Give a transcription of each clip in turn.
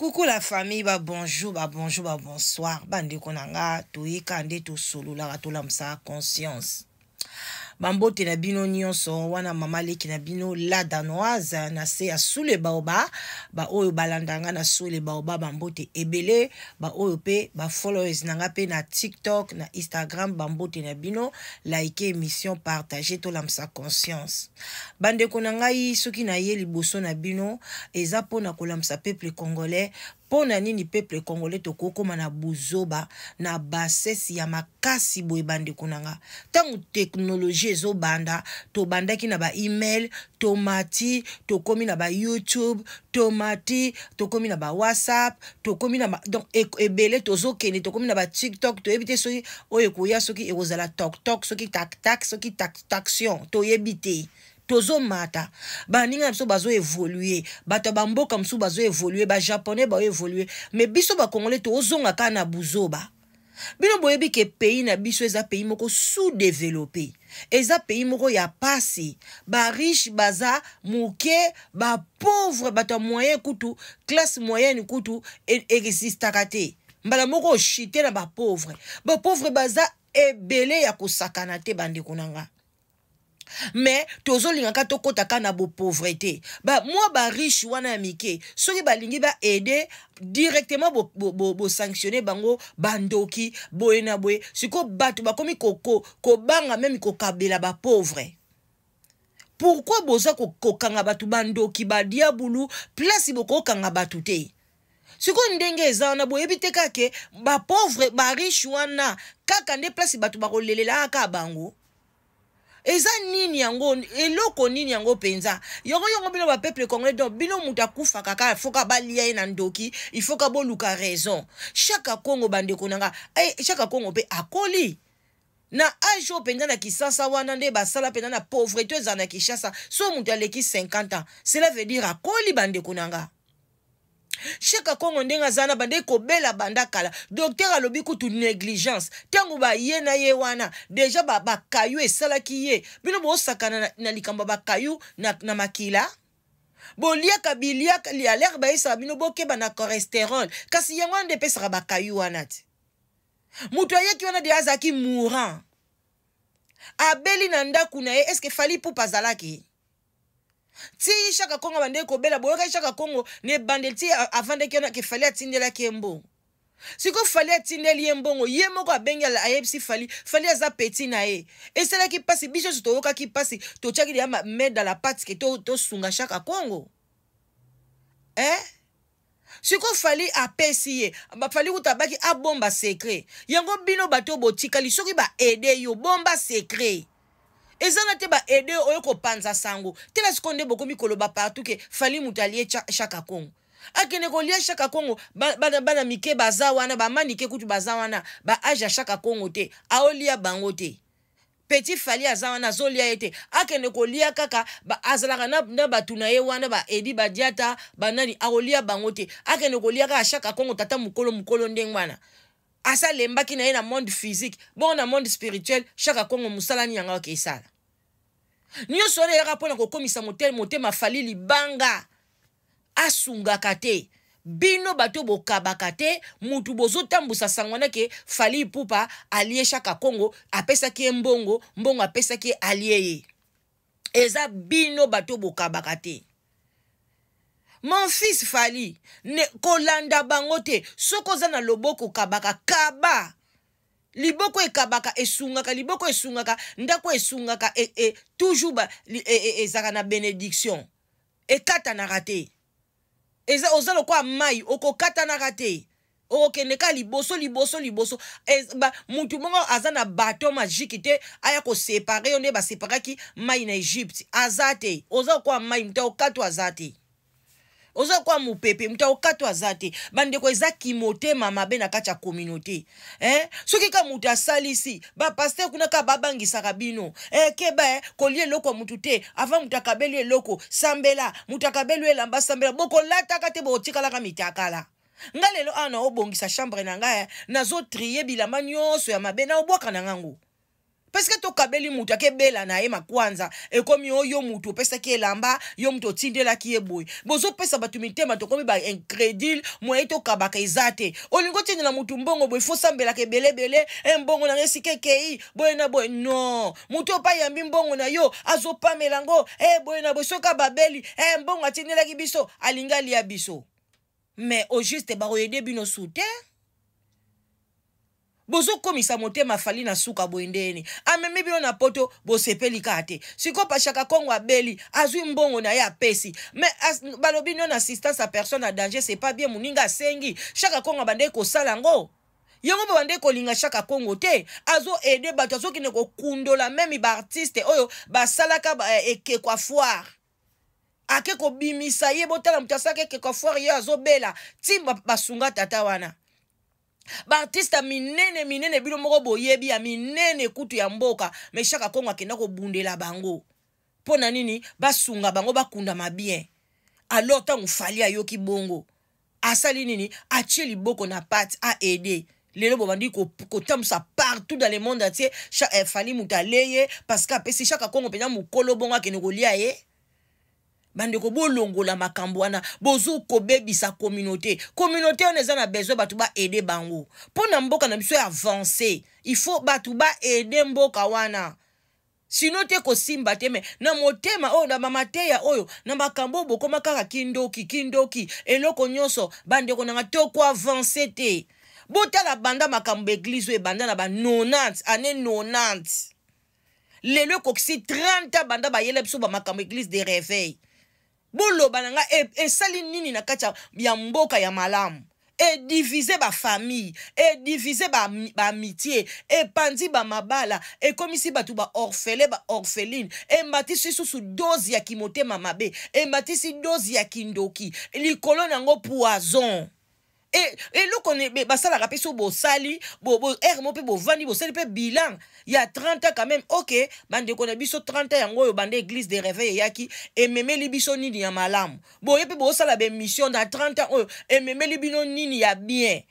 kuku la famille babonjour babonjour babonsoir bandeko na nga toyika nde tosololaka tolamusaka conscience bambote na bino nyonso wana mama leki na bino la danoise na se ya sule baoba baoyo balandanga na sule baoba bambote ebele baoyo mpe bafollowers na nga mpe na tiktok na instagram bambote na bino like émission partage tolamisa conscience bandeko na ngai soki naye liboso na bino eza mpona kolamisa peuple congolais mpo na nini peuple congolais tokokóma na bozoba na basesi ya makasi boye bandeko na nga ntango teknologie ezobanda tobandaki na ba-email tomati tokómi na bayoutube tomati tokómi na bawhatsapp tokómi na donc e- ebele tozokende tokómi na batiktok toyebi te soki oyo ekoya soki ekozala toktok soki taktak soki taction toyebi te tozomata baninga na biso bazoevolue bato ya bamboka mosusu bazoevolue bajaponais baoevolue me biso bakongole tozonga kaka na buzoba bino boyebi ke pays na biso eza pays moko sous-développé eza pays moko ya pasi bariche baza moke bapauvre bato ya moyen kutu classe moyenne kutu existaka te mbala moko oshite na bapauvre bapauvre baza ebele ya kosakana te bandeko na nga me tozolingaka tokɔta kaka na bopauvre te ba, mwa bariche wana ya mike soki balingi baede directement bosanctionne bo, bo, bo bango bandoki boye na boye sikoyo bato bakomi kobanga meme kokabela bapauvre pourkui boza kokanga ko bato bandoki badiabulu place bokokanga bato te sikoyo ndenge eza wana boyebi te kake bapauvre bariche wana kaka nde place bato bakolelelaka bango eza nini yango eloko nini yango mpenza yango yango bino bapeuple congolais donc bino moto akufaka kaka ifoka balia ye na ndoki ifoka boluka raison chaque kongo bandeko na nga eh, chaque kongo mpe akoli na age oyo mpenza na kisasa wana nde basala mpenza na pauvreté ezala na kinshasa so moto aleki 50 ans cela veut dire akoli bandeko na nga sheka kongo ndenge aza na bandeki kobela banda kala docteur alobi kutu négligence ntango baye na ye wana deja bakayu ba esalaki ye bino boosakana na, na likambo bakayu na, na makila boliaka biliaka lialere bayesaka bino bokeba na cholesterol kasi yango wana nde epesaka bakayu wana te moto ayeki wana de azalaki mourant abeli na ndako na ye eske fali pupa azalaki ti ye shaka kongo abandeli kobela boyoka ye shaka kongo na ebandeli ti avandaki wana ke fali atindelaki ye mbongo siko fali atindeli ye mbongo ye moko abengi ayebisi fali fali aza peti na ye esalaki mpasi biso nyonso toyokaki mpasi totyaki deya medala patike tosunga to shaka kongo eh? siko fali apesi ye fali kuta abaki abomba sekret yango bino bato botikali soki baede yo bomba sekret eza na te baede oyo kopanza sango tela sikoyo nde bokomi koloba partout ke fali moto alie chaka kongo akende kolia chaka kongo bana, bana mike baza wana bamanike kutu baza wana baage ya chaka kongo te aolia bango te petit fali aza wana azolia ye te akende kolia kaka ba, azalaka na, na bato na ye wana baedi badiata banani akolia bango te akende kolia kaka chaka kongo tata mokolo mokolo ndenge wana asalembaki na ye na monde physique bongo na monde spirituel chaque akongo mosala nini yango ayoka esala nyonso wana eyaka mpo na kokomisa motema fali libanga asungaka te bino bato bokabaka te mutu bozotambusa sango wana ke fali pupa alie shaka kongo apesaki ye mbongo mbongo apesaki ye alie ye eza bino bato bokabaka te mon fils fali ne kolanda bango te soki oza na loboko kabaka kaba liboko ekabaka esungaka liboko esungaka ndako esungaka e, e, toujours ba, li, e, e, ezaka na benediction ekatanaka te eza oza lokola mai okokatanaka te okokende ka liboso liboso liboso mutu moko aza na bato magique te aya kosepare yo nde baseparaki mai na egypte aza te oza kokoa mai mute okato aza te ozokoya mopepe moto akokato aza te bandeko eza kimotema mabe na kati ya kominauté eh? soki ka moto asalisi bapaster kuna kaka babangisaka bino eh, keba eh, kolia eloko ya motu te avant moto akabeli eloko sambela moto akabeli elamba sambela bokolataka te bokotikalaka mitakala ngai lelo awa naobongisa chambre na ngai eh, nazotrie bilamba nyonso ya mabe naobwaka na ngango peske tokabeli moto akebela na ye makwanza ekomi oyo yo moto opesaki elamba yo moto otindelaki ye boye bozopesa bato mitema tokomi baincrédule moye tokabaka eza te olingi otindela motu mbongo boye fo sambelaka ebelebele e mbongo na yo esika ekei boye na boye non motu oyo payambi mbongo na yo azopamela yango e boye na boye soki ababeli e mbongo atindelaki biso alingi alia biso me au juste bakoyede bino su te bozokomisa motema fali na suka boye ndeni amemi bino na poto bosepeli kaka te sikoyo pashaka kongo abeli azwi mbongo na ye apesi me balobi non assistance a personne a danger c'est pas bien moninga asengi shaka kongo abandeki kosala yango yango mpe bandeki kolinga shaka kongo te azoede bato azokende kokundola meme baartiste oyo basalaka ekekwa eh, eh, foire ake kobimisa ye botala moto asalaka ekekwa foire ye azobela ntimba basunga tata wana baartiste ya minene minene bino moko boyebi ya minene kutu ya mboka me shaka kongo akenda kobundela bango mpo na nini basunga bango bakundama bien alors ntango fali ayoki bongo asali nini atie liboko na pate aede lelo bobandi kotambusa partout dans le monde atie eh, fali moto ale ye parce que apesi shaka kongo mpenza mokolo bongo akende kolia ye bandeko bolongola makambo wana bozwi kobebisa communauté communauté wana eza na besoin bato baede bango mpo na mboka na biso ya avance il faut bato baede mboka wana sino te kosimba te me na motema oyo na bamateya oyo na makambo oyo bokóma kaka kindoki kindoki eloko nyonso bandeko nanga tokoavanse te botala banda makambo eglize oyo ebanda na ba 90 ane 90 lelo ekokisi 30 banda bayela biso bamakambo eglize de réveil boloba na ngai esali e, nini na kati ya mboka ya malamu edivize bafamille edivize bamitié ba epanzi bamabala ekomisi bato baorfele baorfeline ematisi susu dozi ya kimotema mabe ematisi dozi ya kindoki likolo na yango poison eloko eh, eh, basalaka mpe so bosali aire mo mpe bovandi bosali mpe bilan ya 30 ans quand même ok bandeko na biso 30 ans yango oyo banda église de réveil eyaki ememeli biso nini ya malamu boye mpe bosala bemission na 30 ans oyo ememeli bino nini ya bien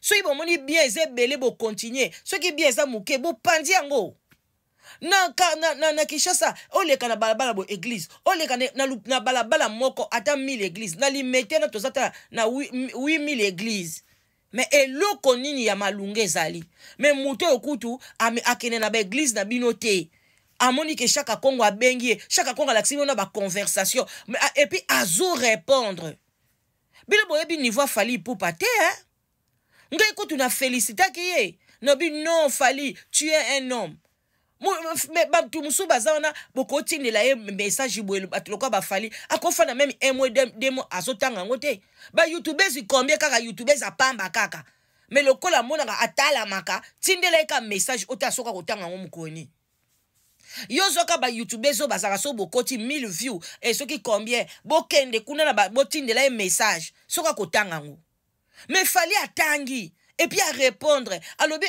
soki bomoni bien eza ebele bokontinue soki bien eza moke bopandi yango na, ka, na, na, na kinshasa oleka na balabala bo église oleka na, na, na balabala moko ata 1000 église na limetena toza ta na 8000 église me eloko nini ya malunga ezali me motu oyo kutu akende na baeglize na bino te amoni ke chaque kongo abengi ye chaque kongo alakisi bino na baconversation epuis azorépondre bino boyebi niveau afali pupa te eh? ngai kutu na felisitaki ye nobi non fali tu es un homme bato mosusu baza wana bokotindela ye message boye bato lokola bafali akofanda meme un mois de mois azotanga yango te bayoutubese combien kaka youtubese apamba kaka me lokola amonaka atalamaka tindela ye ka message ota asoka kotanga yango mokoni yo zoka bayoutube so bazalaka so bokoti 1000 view e soki combien bokende kuna na botindela ye message soka kotanga yango me fali atangi epuis arépondre alobi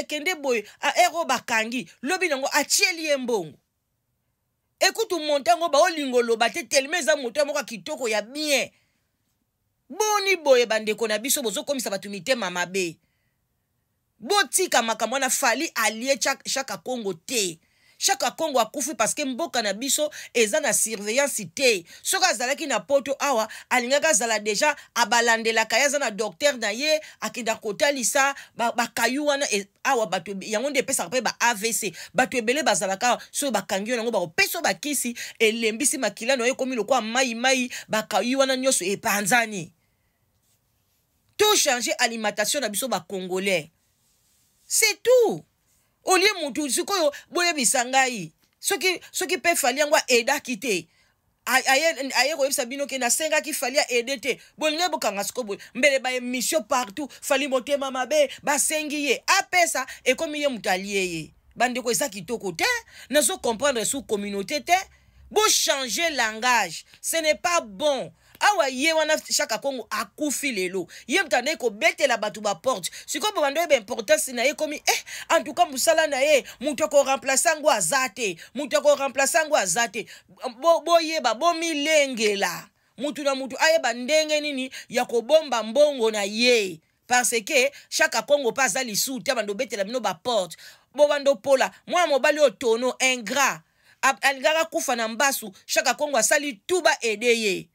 akende ah, euh, boye aero bakangi lobi nango atieli ye mbongo ekutu monte yango baolinga oloba te telema eza moto ya moko ya kitoko ya bien boni boye bandeko na biso bozokomisa bato mitema mabe botika makambo wana fali alie chaka kongo te shaka kongo akufi parceke mboka na biso eza na surveillance te soki azalaki na poto awa alingaki azala deja abalandelaka ye aza na docteur na ye akenda kotalisa bakayu ba wana e, awa bato yango nde epesaka mpe ba avc bato ebele bazalaka awa soki bakangi yo yango bakopesa bakisi elembisi makila na yo ekomi lokola mai mai bakayu wana nyonso epanzani to change alimentation na biso bacongolais c'est tout olie mutu sikoyo boyebisa ngai soki soki mpe fali yango aedaki te aye koyebisa bino ke nasengaki fali aede te bolingai bokanga siko boye mbele baemission partout fali motema mabe basengi ye apesa ekomi ye moto alie ye bandeko eza kitoko te nazo comprendre sous communauté te bochange langage ce n'est pas bon awa ye wana shaka kongo akufi lelo ye moto andei kobetela bato baporte sikoyo bobanda oyo baimportance na ye ekomi eh antuka mosala na ye moto akoremplace yango aza te moto akoremplace yango aza te boyeba bo bomilengela mutu na mutu ayeba ndenge nini ya kobomba mbongo na ye parce ke shaka kongo mpe aza lisu te bando obetela bino baporte bobanda opola mwana mobali oyo tono ingrat alingaka kufa na mbasu shaka kongo asali tu baede ye